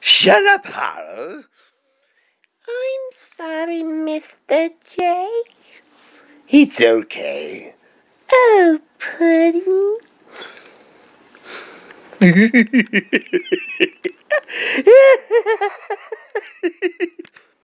Shut up, Harold. I'm sorry, Mr. J. It's okay. Oh, Pudding.